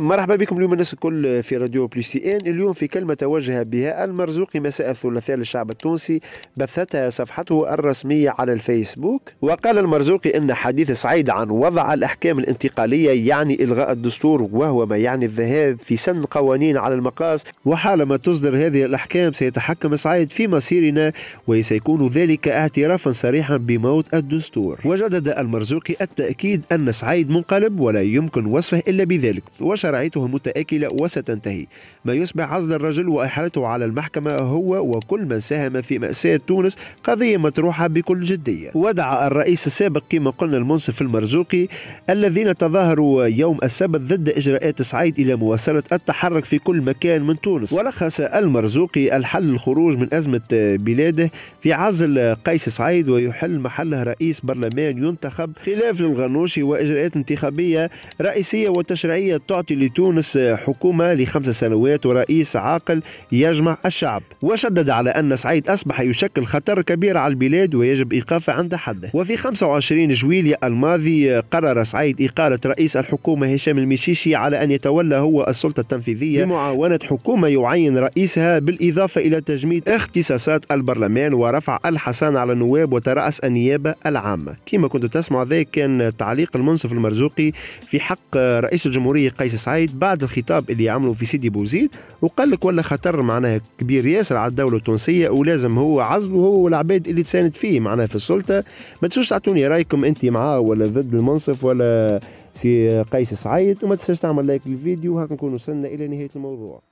مرحبا بكم اليوم الناس الكل في راديو بلوس سي ان اليوم في كلمة توجه بها المرزوقي مساء الثلاثاء للشعب التونسي بثتها صفحته الرسمية على الفيسبوك وقال المرزوقي ان حديث سعيد عن وضع الاحكام الانتقالية يعني الغاء الدستور وهو ما يعني الذهاب في سن قوانين على المقاس وحالما تصدر هذه الاحكام سيتحكم سعيد في مصيرنا وسيكون ذلك اعترافا صريحا بموت الدستور وجدد المرزوقي التأكيد ان سعيد منقلب ولا يمكن وصفه الا بذلك وشرح رأيتها متآكلة وستنتهي ما يصبح عزل الرجل وإحالته على المحكمة هو وكل من ساهم في مأساة تونس قضية مطروحة بكل جدية ودعا الرئيس السابق كما قلنا المنصف المرزوقي الذين تظاهروا يوم السبت ضد إجراءات سعيد إلى مواصلة التحرك في كل مكان من تونس ولخص المرزوقي الحل الخروج من أزمة بلاده في عزل قيس سعيد ويحل محله رئيس برلمان ينتخب خلاف للغنوشي وإجراءات انتخابية رئيسية وتشريعية تعطي لتونس حكومة لخمس سنوات ورئيس عاقل يجمع الشعب وشدد على أن سعيد أصبح يشكل خطر كبير على البلاد ويجب إيقافه عند حده وفي 25 جويلية الماضي قرر سعيد إقالة رئيس الحكومة هشام المشيشي على أن يتولى هو السلطة التنفيذية بمعاونة حكومة يعين رئيسها بالإضافة إلى تجميد اختصاصات البرلمان ورفع الحصانة على النواب وترأس النيابة العامة كما كنت تسمع ذلك كان تعليق المنصف المرزوقي في حق رئيس الجمهورية قيس سعيد سعيد بعد الخطاب اللي عمله في سيدي بوزيد وقال لك ولا خطر معناها كبير ياسر على الدوله التونسيه ولازم هو عزله هو والعباد اللي تساند فيه معناها في السلطه ما تنسوش تعطوني رايكم انت معاه ولا ضد المنصف ولا سي قيس سعيد وما تنساش تعمل لايك للفيديو هاك نكون وصلنا الى نهايه الموضوع